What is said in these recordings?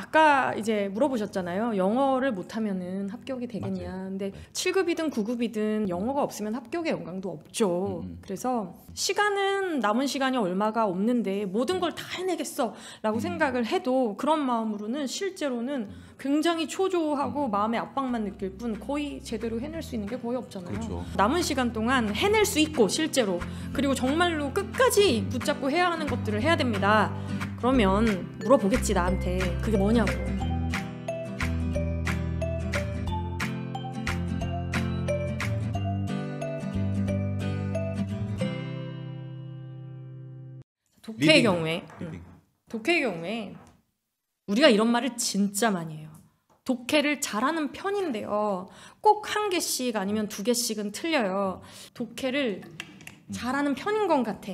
아까 이제 물어보셨잖아요. 영어를 못하면은 합격이 되겠냐. 맞아요. 근데 7급이든 9급이든 영어가 없으면 합격의 영광도 없죠. 음. 그래서 시간은 남은 시간이 얼마가 없는데 모든 걸 다 해내겠어라고 음. 생각을 해도 그런 마음으로는 실제로는 굉장히 초조하고 음. 마음의 압박만 느낄 뿐 거의 제대로 해낼 수 있는 게 거의 없잖아요. 그렇죠. 남은 시간 동안 해낼 수 있고 실제로 그리고 정말로 끝까지 붙잡고 해야 하는 것들을 해야 됩니다. 그러면 물어보겠지 나한테 그게 뭐냐고 독해의 리딩. 경우에 응. 독해의 경우에 우리가 이런 말을 진짜 많이 해요. 독해를 잘하는 편인데요. 꼭 한 개씩 아니면 두 개씩은 틀려요. 독해를 잘하는 편인 것 같아.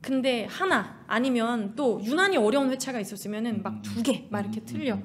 근데 하나 아니면 또 유난히 어려운 회차가 있었으면은 막 두 개막 음. 이렇게 음, 음, 틀려.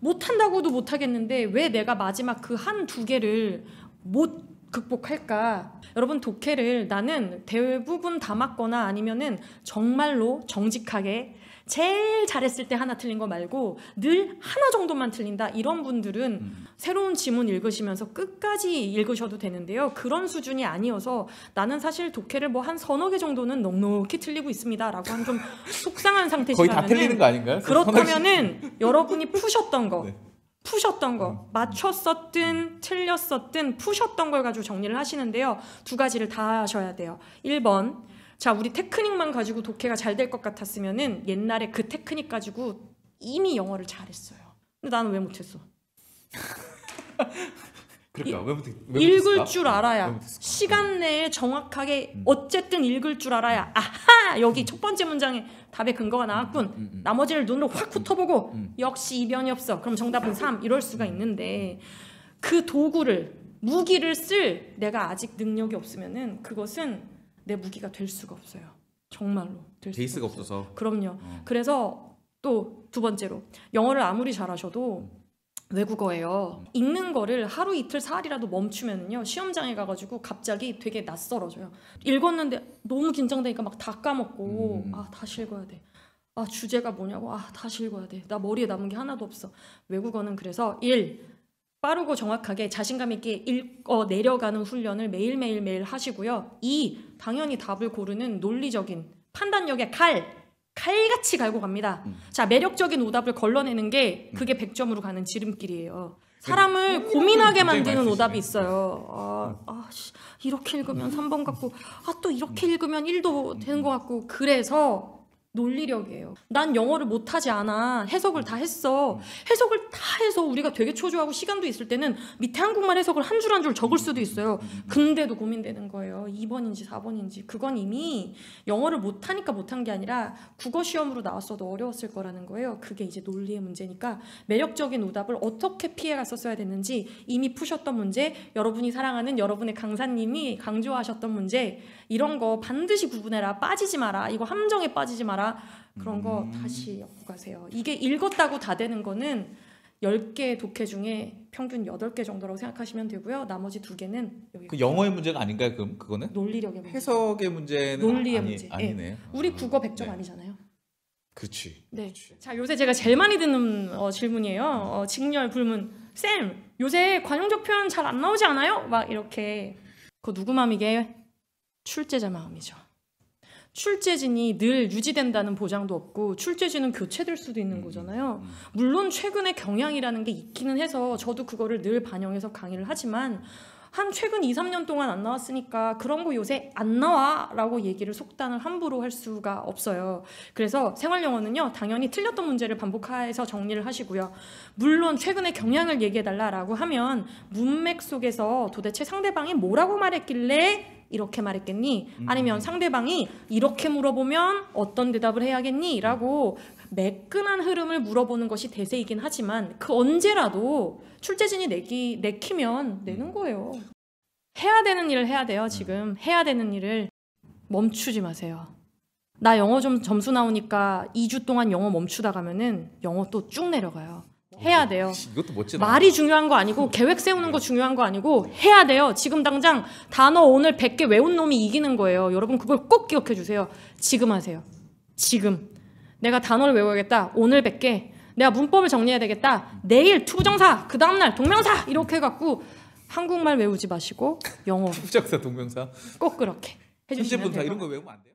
못 한다고도 못 하겠는데 왜 내가 마지막 그 한 두 개를 못 극복할까? 여러분 독해를 나는 대부분 다 맞거나 아니면은 정말로 정직하게 제일 잘했을 때 하나 틀린 거 말고 늘 하나 정도만 틀린다 이런 분들은 음. 새로운 지문 읽으시면서 끝까지 읽으셔도 되는데요 그런 수준이 아니어서 나는 사실 독해를 뭐 한 서너 개 정도는 넉넉히 틀리고 있습니다라고 한 좀 속상한 상태지만 거의 다 틀리는 거 아닌가요? 그렇다면은 여러분이 푸셨던 거 네. 푸셨던 거, 음. 맞췄었든 음. 틀렸었든 푸셨던 걸 가지고 정리를 하시는데요. 두 가지를 다 하셔야 돼요. 1번, 자 우리 테크닉만 가지고 독해가 잘 될 것 같았으면 은 옛날에 그 테크닉 가지고 이미 영어를 잘했어요. 근데 나는 왜 못했어? 그러니까 왜 붙을, 왜 읽을 줄 네, 알아야 시간 네. 내에 정확하게 음. 어쨌든 읽을 줄 알아야 아하 여기 음. 첫 번째 문장에 답의 근거가 나왔군 음. 음, 음. 나머지를 눈으로 확 훑어보고 역시 이변이 없어 그럼 정답은 3 이럴 수가 있는데 그 도구를 무기를 쓸 내가 아직 능력이 없으면은 그것은 내 무기가 될 수가 없어요 정말로 될 베이스가 없어서 그럼요 어. 그래서 또 두 번째로 영어를 아무리 잘하셔도 외국어예요. 음. 읽는 거를 하루 이틀 사흘이라도 멈추면요 시험장에 가가지고 갑자기 되게 낯설어져요. 읽었는데 너무 긴장되니까 막 다 까먹고 음. 아 다시 읽어야 돼. 아 주제가 뭐냐고 아 다시 읽어야 돼. 나 머리에 남은 게 하나도 없어. 외국어는 그래서 1. 빠르고 정확하게 자신감 있게 읽어 내려가는 훈련을 매일매일 매일 하시고요. 2. 당연히 답을 고르는 논리적인 판단력의 칼 칼같이 갈고 갑니다. 음. 자, 매력적인 오답을 걸러내는 게 그게 100점으로 음. 가는 지름길이에요. 음. 사람을 음. 고민하게 만드는 오답이 있어요. 아, 아 이렇게 읽으면 3번 같고, 아, 또 이렇게 읽으면 1도 되는 것 같고, 그래서 논리력이에요. 난 영어를 못하지 않아. 해석을 다 했어. 해석을 다 해서 우리가 되게 초조하고 시간도 있을 때는 밑에 한국말 해석을 한줄 한줄 한 줄 적을 수도 있어요. 근데도 고민되는 거예요. 2번인지 4번인지. 그건 이미 영어를 못하니까 못한 게 아니라 국어 시험으로 나왔어도 어려웠을 거라는 거예요. 그게 이제 논리의 문제니까 매력적인 오답을 어떻게 피해갔었어야 되는지 이미 푸셨던 문제, 여러분이 사랑하는 여러분의 강사님이 강조하셨던 문제 이런 거 반드시 구분해라. 빠지지 마라. 이거 함정에 빠지지 마라. 나라 그런 거 음. 다시 엮고 가세요. 이게 읽었다고 다 되는 거는 10개 독해 중에 평균 8개 정도라고 생각하시면 되고요. 나머지 2 개는 여기 그 영어의 문제가 아닌가요? 그럼 그거는? 논리력의 문제. 해석의 문제는 논리의 아니, 문제. 아니네요. 예. 아, 네. 우리 국어 100점 네. 아니잖아요. 그렇지. 네. 자, 요새 제가 제일 많이 듣는 어, 질문이에요. 어, 직렬 불문. 쌤, 요새 관용적 표현 잘 안 나오지 않아요? 막 이렇게. 그 누구 마음이게? 출제자 마음이죠. 출제진이 늘 유지된다는 보장도 없고 출제진은 교체될 수도 있는 음, 거잖아요. 음, 음. 물론 최근의 경향이라는 게 있기는 해서 저도 그거를 늘 반영해서 강의를 하지만 한 최근 2, 3년 동안 안 나왔으니까 그런 거 요새 안 나와 라고 얘기를 속단을 함부로 할 수가 없어요. 그래서 생활영어는요, 당연히 틀렸던 문제를 반복해서 정리를 하시고요. 물론 최근의 경향을 얘기해달라라고 하면 문맥 속에서 도대체 상대방이 뭐라고 말했길래 이렇게 말했겠니? 음. 아니면 상대방이 이렇게 물어보면 어떤 대답을 해야겠니? 라고 매끈한 흐름을 물어보는 것이 대세이긴 하지만 그 언제라도 출제진이 내기, 내키면 내는 음. 거예요. 해야 되는 일을 해야 돼요, 지금. 네. 해야 되는 일을 멈추지 마세요. 나 영어 좀 점수 나오니까 2주 동안 영어 멈추다 가면은 영어 또 쭉 내려가요. 해야 어, 돼요. 이것도 멋지다. 말이 중요한 거 아니고 계획 세우는 거 중요한 거 아니고 해야 돼요. 지금 당장 단어 오늘 100개 외운 놈이 이기는 거예요. 여러분 그걸 꼭 기억해 주세요. 지금 하세요. 지금. 내가 단어를 외워야겠다. 오늘 100개. 내가 문법을 정리해야 되겠다. 내일 투부정사, 그 다음날 동명사 이렇게 해갖고 한국말 외우지 마시고 영어. 투부정사, 동명사. 꼭 그렇게 해주시면 돼요. 이런 거 외우면 안 돼요.